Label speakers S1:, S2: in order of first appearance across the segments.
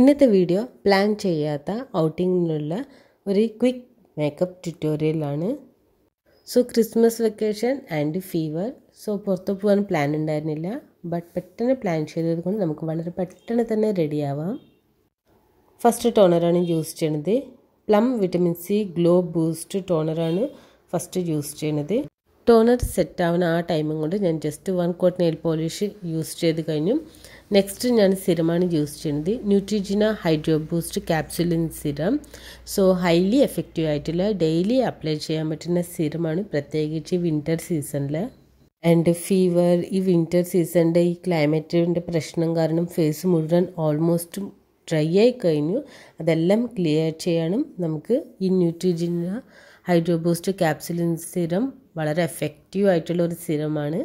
S1: ഇന്നത്തെ video plan ചെയ്യാത്ത ഔട്ടിങ്ങിനുള്ള ഒരു ക്വിക്ക് മേക്കപ്പ് ട്യൂട്ടോറിയലാണ് so Christmas vacation and fever so പുറത്ത് പോകാൻ പ്ലാൻ ഉണ്ടായിരുന്നില്ല ബട്ട് പെട്ടെന്ന് പ്ലാൻ ചെയ്തത് കൊണ്ട് നമുക്ക് വളരെ പെട്ടെന്ന് തന്നെ റെഡിയാവാം ഫസ്റ്റ് ടോണറാണ് യൂസ് ചെയ്യണത് plum vitamin C glow boost ടോണറാണ് ഫസ്റ്റ് യൂസ് ചെയ്യണത് ടോണർ സെറ്റ് ആവുന്ന ആ ടൈമും കൊണ്ട് ഞാൻ just one coat nail polish use ചെയ്ത് കഴിഞ്ഞു നെക്സ്റ്റ് ഞാൻ സിരമാണ് യൂസ് ചെയ്യുന്നത് ന്യൂട്രിജിന ഹൈഡ്രോ ബൂസ്റ്റ് ക്യാപ്സുലിൻ സിറം സോ ഹൈലി എഫക്റ്റീവ് ആയിട്ടുള്ള ഡെയിലി അപ്ലൈ ചെയ്യാൻ പറ്റുന്ന സിരമാണ് പ്രത്യേകിച്ച് വിൻ്റർ സീസണിൽ ആൻഡ് ഫീവർ ഈ വിൻ്റർ സീസണിൻ്റെ ഈ ക്ലൈമറ്റിൻ്റെ പ്രശ്നം കാരണം ഫേസ് മുഴുവൻ ഓൾമോസ്റ്റ് ഡ്രൈ ആയി കഴിഞ്ഞു അതെല്ലാം ക്ലിയർ ചെയ്യാനും നമുക്ക് ഈ ന്യൂട്രിജിന ഹൈഡ്രോ ബൂസ്റ്റ് ക്യാപ്സുലിൻ സിറം വളരെ എഫക്റ്റീവ് ആയിട്ടുള്ള ഒരു സിറമാണ്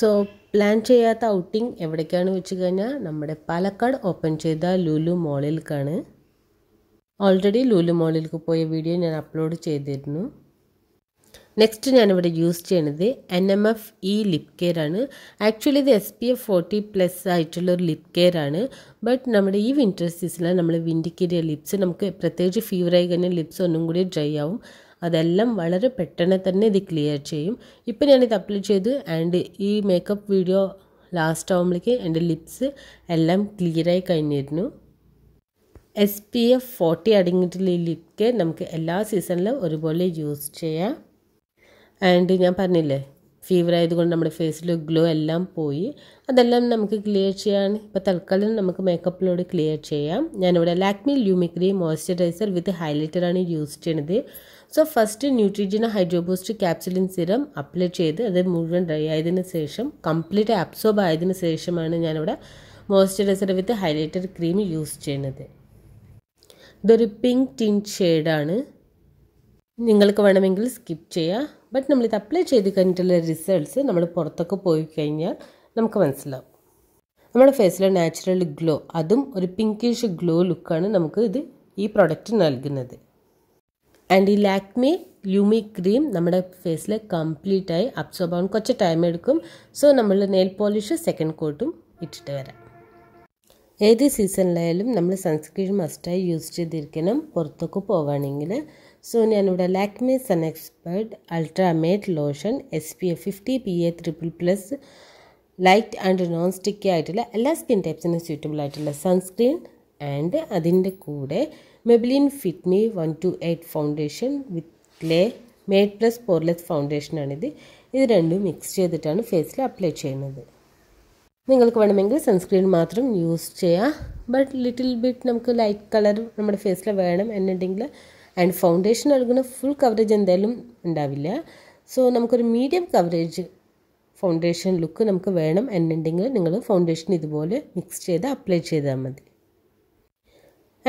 S1: സോ പ്ലാൻ ചെയ്യാത്ത ഔട്ടിംഗ് എവിടേക്കാണ് വെച്ച് കഴിഞ്ഞാൽ നമ്മുടെ പാലക്കാട് ഓപ്പൺ ചെയ്ത ലുലു മോളിലേക്കാണ് ഓൾറെഡി ലുലു മോളിലേക്ക് പോയ വീഡിയോ ഞാൻ അപ്ലോഡ് ചെയ്തിരുന്നു നെക്സ്റ്റ് ഞാനിവിടെ യൂസ് ചെയ്യണത് N M F E lip care ആണ് ആക്ച്വലി ഇത് S P F forty plus ആയിട്ടുള്ള ഒരു ലിപ് കെയർ ആണ് ബട്ട് നമ്മുടെ ഈ വിൻ്റർ സീസണിൽ നമ്മൾ വിൻഡിക്കേറിയ ലിപ്സ് നമുക്ക് പ്രത്യേകിച്ച് ഫീവറായി കഴിഞ്ഞാൽ ലിപ്സ് ഒന്നും കൂടി ഡ്രൈ ആവും അതെല്ലാം വളരെ പെട്ടെന്ന് തന്നെ ഇത് ക്ലിയർ ചെയ്യും ഇപ്പം ഞാനിത് അപ്ലൈ ചെയ്ത് ആൻഡ് ഈ മേക്കപ്പ് വീഡിയോ ലാസ്റ്റ് ആകുമ്പോഴേക്ക് എൻ്റെ ലിപ്സ് എല്ലാം ക്ലിയറായി കഴിഞ്ഞിരുന്നു എസ് പി എഫ് ഫോർട്ടി അടങ്ങിയിട്ടുള്ള ഈ ലിപ്ക്ക് നമുക്ക് എല്ലാ സീസണിലും ഒരുപോലെ യൂസ് ചെയ്യാം ആൻഡ് ഞാൻ പറഞ്ഞില്ലേ ഫീവർ ആയതുകൊണ്ട് നമ്മുടെ ഫേസിൽ ഗ്ലോ എല്ലാം പോയി അതെല്ലാം നമുക്ക് ക്ലിയർ ചെയ്യാൻ ഇപ്പോൾ തൽക്കാലം നമുക്ക് മേക്കപ്പിലൂടെ ക്ലിയർ ചെയ്യാം ഞാനിവിടെ ലാക്മി ലൂമിക്രീം മോയ്സ്ചറൈസർ വിത്ത് ഹൈലൈറ്ററാണ് യൂസ് ചെയ്യണത് സോ ഫസ്റ്റ് ന്യൂട്രിജിന ഹൈഡ്രോബൂസ്റ്റ് ക്യാപ്സുലിൻ സിറം അപ്ലൈ ചെയ്ത് അത് മുഴുവൻ ഡ്രൈ ആയതിനു ശേഷം കംപ്ലീറ്റ് അബ്സോർബ് ആയതിനു ശേഷമാണ് ഞാനിവിടെ moisturiser with highlighter cream use ചെയ്യുന്നത് ഇതൊരു പിങ്ക് ടിൻ ഷെയ്ഡാണ് നിങ്ങൾക്ക് വേണമെങ്കിൽ സ്കിപ്പ് ചെയ്യാം ബട്ട് നമ്മളിത് അപ്ലൈ ചെയ്ത് കഴിഞ്ഞിട്ടുള്ള റിസൾട്ട്സ് നമ്മൾ പുറത്തൊക്കെ പോയി കഴിഞ്ഞാൽ നമുക്ക് മനസ്സിലാവും നമ്മുടെ ഫേസിലെ നാച്ചുറൽ ഗ്ലോ അതും ഒരു പിങ്കിഷ് ഗ്ലോ ലുക്കാണ് നമുക്ക് ഇത് ഈ പ്രൊഡക്റ്റ് നൽകുന്നത് ആൻഡ് ഈ ലാക്മി ലൂമി ക്രീം നമ്മുടെ ഫേസിൽ കംപ്ലീറ്റ് ആയി അബ്സോർബ് ആവാൻ കുറച്ച് ടൈം എടുക്കും സോ നമ്മൾ നെയിൽ പോളിഷ് സെക്കൻഡ് കോട്ടും ഇട്ടിട്ട് വരാം ഏത് സീസണിലായാലും നമ്മൾ സൺസ്ക്രീൻ മസ്റ്റായി യൂസ് ചെയ്തിരിക്കണം പുറത്തൊക്കെ പോവുകയാണെങ്കിൽ സോ ഞാനിവിടെ Lakme sun expert ultra matte lotion S P F fifty P A triple plus light and non sticky ആയിട്ടുള്ള എല്ലാ സ്കിൻ ടൈപ്സിനും സ്യൂട്ടബിൾ ആയിട്ടുള്ള സൺസ്ക്രീൻ ആൻഡ് അതിൻ്റെ കൂടെ Maybelline fit me one two eight foundation with the matte plus poreless ഫൗണ്ടേഷനാണിത് ഇത് രണ്ടും mix ചെയ്തിട്ടാണ് ഫേസിൽ അപ്ലൈ ചെയ്യുന്നത് നിങ്ങൾക്ക് വേണമെങ്കിൽ സൺസ്ക്രീൻ മാത്രം യൂസ് ചെയ്യാം ബട്ട് ലിറ്റിൽ ബിറ്റ് നമുക്ക് ലൈറ്റ് കളർ നമ്മുടെ ഫേസിൽ വേണം എന്നുണ്ടെങ്കിൽ ആൻഡ് ഫൗണ്ടേഷൻ നൽകുന്ന ഫുൾ കവറേജ് എന്തായാലും ഉണ്ടാവില്ല സോ നമുക്കൊരു മീഡിയം കവറേജ് ഫൗണ്ടേഷൻ ലുക്ക് നമുക്ക് വേണം എന്നുണ്ടെങ്കിൽ നിങ്ങൾ ഫൗണ്ടേഷൻ ഇതുപോലെ മിക്സ് ചെയ്ത് അപ്ലൈ ചെയ്താൽ മതി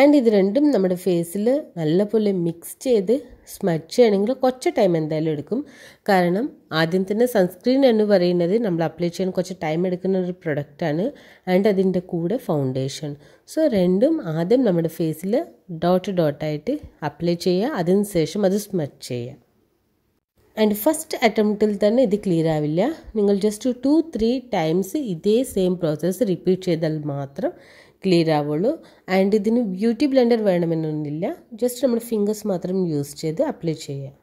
S1: ആൻഡ് ഇത് രണ്ടും നമ്മുടെ ഫേസിൽ നല്ലപോലെ മിക്സ് ചെയ്ത് സ്മച്ച് ചെയ്യണമെങ്കിൽ കുറച്ച് ടൈം എന്തായാലും എടുക്കും കാരണം ആദ്യം തന്നെ സൺസ്ക്രീൻ എന്ന് പറയുന്നത് നമ്മൾ അപ്ലൈ ചെയ്യാൻ കുറച്ച് ടൈം എടുക്കുന്ന ഒരു പ്രൊഡക്റ്റാണ് ആൻഡ് അതിൻ്റെ കൂടെ ഫൗണ്ടേഷൻ സോ രണ്ടും ആദ്യം നമ്മുടെ ഫേസിൽ ഡോട്ട് ഡോട്ടായിട്ട് അപ്ലൈ ചെയ്യുക അതിന് ശേഷം അത് സ്മച്ച് ചെയ്യുക ആൻഡ് ഫസ്റ്റ് അറ്റംപ്റ്റിൽ തന്നെ ഇത് ക്ലിയർ ആവില്ല നിങ്ങൾ ജസ്റ്റ് ടു ത്രീ ടൈംസ് ഇതേ സെയിം പ്രോസസ്സ് റിപ്പീറ്റ് ചെയ്താൽ മാത്രം ക്ലിയർ ആവുള്ളൂ ആൻഡ് ഇതിന് ബ്യൂട്ടി ബ്ലെൻഡർ വേണമെന്നൊന്നുമില്ല ജസ്റ്റ് നമ്മൾ ഫിംഗേഴ്സ് മാത്രം യൂസ് ചെയ്ത് അപ്ലൈ ചെയ്യുക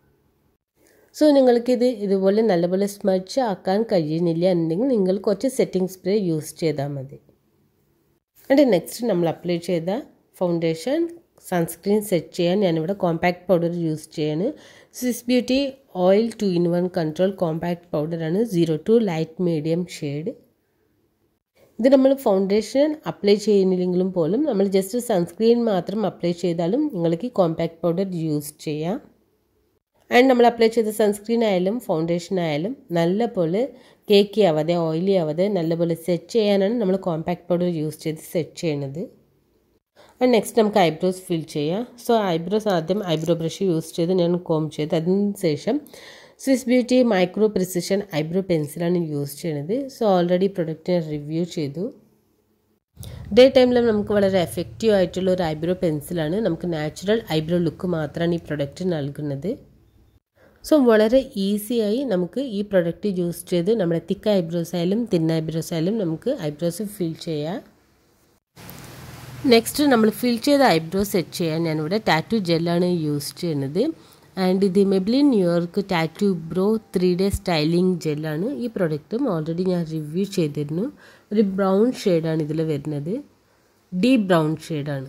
S1: സോ നിങ്ങൾക്കിത് ഇതുപോലെ നല്ലപോലെ സ്മച്ച് ആക്കാൻ കഴിയുന്നില്ല എന്നുണ്ടെങ്കിൽ നിങ്ങൾ കുറച്ച് സെറ്റിംഗ് സ്പ്രേ യൂസ് ചെയ്താൽ മതി ആൻഡ് നെക്സ്റ്റ് നമ്മൾ അപ്ലൈ ചെയ്ത ഫൗണ്ടേഷൻ സൺസ്ക്രീൻ സെറ്റ് ചെയ്യാൻ ഞാനിവിടെ കോമ്പാക്ട് പൗഡർ യൂസ് ചെയ്യാണ് Swiss beauty oil two in one control compact പൗഡറാണ് zero two light medium shade ഇത് നമ്മൾ ഫൗണ്ടേഷൻ അപ്ലൈ ചെയ്യുന്നില്ലെങ്കിലും പോലും നമ്മൾ ജസ്റ്റ് സൺസ്ക്രീൻ മാത്രം അപ്ലൈ ചെയ്താലും നിങ്ങൾക്ക് ഈ കോമ്പാക്ട് പൗഡർ യൂസ് ചെയ്യാം ആൻഡ് നമ്മൾ അപ്ലൈ ചെയ്ത സൺസ്ക്രീൻ ആയാലും ഫൗണ്ടേഷൻ ആയാലും നല്ലപോലെ കേക്കി ആവാതെ ഓയിലി ആവാതെ നല്ലപോലെ സെറ്റ് ചെയ്യാനാണ് നമ്മൾ കോമ്പാക്ട് പൗഡർ യൂസ് ചെയ്ത് സെറ്റ് ചെയ്യണത് ആൻഡ് നെക്സ്റ്റ് നമുക്ക് ഐബ്രോസ് ഫിൽ ചെയ്യാം സോ ഐബ്രോസ് ആദ്യം ഐബ്രോ ബ്രഷ് യൂസ് ചെയ്ത് ഞാൻ കോം ചെയ്ത് അതിന് ശേഷം Swiss beauty micro precision eyebrow പെൻസിലാണ് യൂസ് ചെയ്യണത് സോ ഓൾറെഡി പ്രൊഡക്റ്റ് ഞാൻ റിവ്യൂ ചെയ്തു ഡേ ടൈമിൽ നമുക്ക് വളരെ എഫക്റ്റീവ് ആയിട്ടുള്ള ഒരു ഐബ്രോ പെൻസിലാണ് നമുക്ക് നാച്ചുറൽ ഐബ്രോ ലുക്ക് മാത്രമാണ് ഈ പ്രൊഡക്റ്റ് നൽകുന്നത് സോ വളരെ ഈസിയായി നമുക്ക് ഈ പ്രൊഡക്റ്റ് യൂസ് ചെയ്ത് നമ്മുടെ തിക്ക് ഐബ്രോസ് ആയാലും തിൻ ഐബ്രോസ് ആയാലും നമുക്ക് ഐബ്രോസ് ഫിൽ ചെയ്യാം നെക്സ്റ്റ് നമ്മൾ ഫിൽ ചെയ്ത ഐബ്രോ സെറ്റ് ചെയ്യാൻ ഞാനിവിടെ ടാറ്റു ജെല്ലാണ് യൂസ് ചെയ്യുന്നത് ആൻഡ് ഇത് Maybelline New York tattoo brow three day styling ജെല്ലാണ് ഈ പ്രൊഡക്റ്റും ഓൾറെഡി ഞാൻ റിവ്യൂ ചെയ്തിരുന്നു ഒരു ബ്രൗൺ ഷെയ്ഡാണ് ഇതിൽ വരുന്നത് ഡീപ് ബ്രൗൺ ഷെയ്ഡാണ്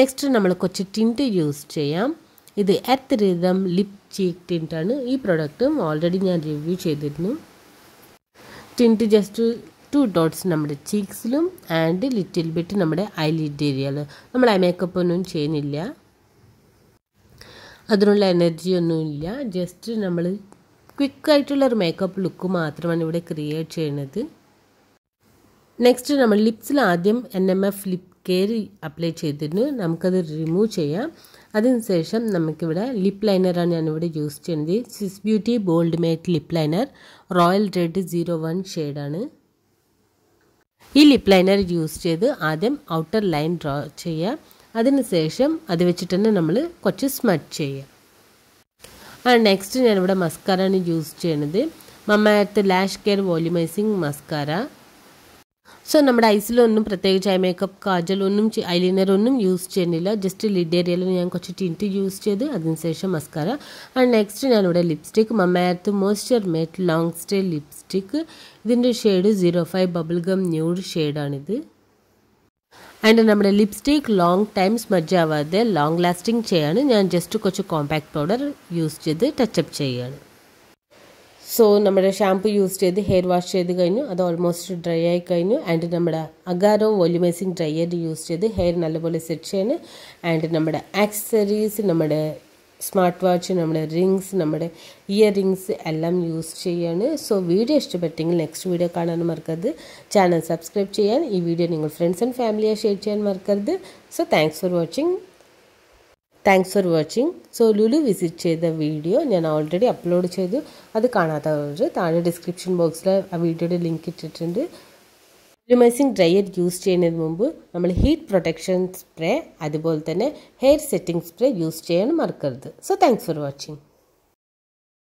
S1: നെക്സ്റ്റ് നമ്മൾ കുറച്ച് ടിൻറ്റ് യൂസ് ചെയ്യാം ഇത് എർത്ത് റിതം ലിപ് ചീക്ക് ടിൻറ്റാണ് ഈ പ്രൊഡക്റ്റും ഓൾറെഡി ഞാൻ റിവ്യൂ ചെയ്തിരുന്നു ടിൻറ്റ് ജസ്റ്റ് ടു ഡോട്ട്സ് നമ്മുടെ ചീക്സിലും ആൻഡ് ലിറ്റിൽ ബിറ്റ് നമ്മുടെ ഐ ലിഡ് ഏരിയയിൽ നമ്മൾ ഐ മേക്കപ്പ് ഒന്നും ചെയ്യുന്നില്ല അതിനുള്ള എനർജിയൊന്നുമില്ല ജസ്റ്റ് നമ്മൾ ക്വിക്കായിട്ടുള്ള ഒരു മേക്കപ്പ് ലുക്ക് മാത്രമാണ് ഇവിടെ ക്രിയേറ്റ് ചെയ്യുന്നത് നെക്സ്റ്റ് നമ്മൾ ലിപ്സിൽ ആദ്യം N M F lip care apply ചെയ്തിട്ട് നമുക്കത് റിമൂവ് ചെയ്യാം ശേഷം നമുക്കിവിടെ ലിപ് ലൈനറാണ് ഞാനിവിടെ യൂസ് ചെയ്യുന്നത് Swiss beauty bold matte lip liner royal red zero one ഷെയ്ഡാണ് ഈ ലിപ് ലൈനർ യൂസ് ചെയ്ത് ആദ്യം ഔട്ടർ ലൈൻ ഡ്രോ ചെയ്യാം അതിന് ശേഷം അത് വെച്ചിട്ട് തന്നെ നമ്മൾ കുറച്ച് സ്മച്ച് ചെയ്യുക ആ നെക്സ്റ്റ് ഞാനിവിടെ മസ്കാരാണ് യൂസ് ചെയ്യണത് Mamaearth lash care volumising mascara so നമ്മുടെ ഐസിലൊന്നും പ്രത്യേകിച്ച് ഐ മേക്കപ്പ് കാജൽ ഒന്നും ഐലൈനർ ഒന്നും യൂസ് ചെയ്യുന്നില്ല ജസ്റ്റ് ലിഡ് ഏരിയയിൽ ഞാൻ കുറച്ച് ടിൻറ്റ് യൂസ് ചെയ്ത് അതിനുശേഷം മസ്കാര ആൻഡ് നെക്സ്റ്റ് ഞാനിവിടെ lipstick Mamaearth moisture matte long stay lipstick ഇതിൻ്റെ shade zero five bubble gum nude ഷെയ്ഡാണിത് ആൻഡ് നമ്മുടെ ലിപ്സ്റ്റിക് ലോങ് ടൈം സ്മജ് ആവാതെ ലോങ് ലാസ്റ്റിംഗ് ചെയ്യാണ് ഞാൻ ജസ്റ്റ് കുറച്ച് കോമ്പാക്ട് പൗഡർ യൂസ് ചെയ്ത് ടച്ചപ്പ് ചെയ്യുകയാണ് സോ നമ്മുടെ ഷാംപൂ യൂസ് ചെയ്ത് ഹെയർ വാഷ് ചെയ്ത് കഴിഞ്ഞു അത് ഓൾമോസ്റ്റ് ഡ്രൈ ആയി കഴിഞ്ഞു ആൻഡ് നമ്മുടെ അഗാരോ വോല്യൂമൈസിങ് ഡ്രയർ യൂസ് ചെയ്ത് ഹെയർ നല്ലപോലെ സെറ്റ് ചെയ്യാണ് ആൻഡ് നമ്മുടെ ആക്സസറീസ് നമ്മുടെ സ്മാർട്ട് വാച്ച് നമ്മുടെ റിങ്സ് നമ്മുടെ ഇയർ റിങ്സ് എല്ലാം യൂസ് ചെയ്യാണ് സോ വീഡിയോ ഇഷ്ടപ്പെട്ടെങ്കിൽ നെക്സ്റ്റ് വീഡിയോ കാണാൻ മറക്കരുത് ചാനൽ സബ്സ്ക്രൈബ് ചെയ്യാൻ ഈ വീഡിയോ നിങ്ങൾ ഫ്രണ്ട്സ് ആൻഡ് ഫാമിലിയെ ഷെയർ ചെയ്യാൻ മറക്കരുത് so thanks for watching thanks for watching so Lulu visit ചെയ്ത വീഡിയോ ഞാൻ ഓൾറെഡി അപ്ലോഡ് ചെയ്തു അത് കാണാത്തവർ താഴെ ഡിസ്ക്രിപ്ഷൻ ബോക്സിൽ ആ വീഡിയോയുടെ ലിങ്ക് ഇട്ടിട്ടുണ്ട് മിനിമൈസിങ് ഡ്രൈയർ യൂസ് ചെയ്യുന്നതിന് മുമ്പ് നമ്മൾ ഹീറ്റ് പ്രൊട്ടക്ഷൻ സ്പ്രേ അതുപോലെ തന്നെ ഹെയർ സെറ്റിംഗ് സ്പ്രേ യൂസ് ചെയ്യാൻ മറക്കരുത് സോ താങ്ക്സ് ഫോർ വാച്ചിങ്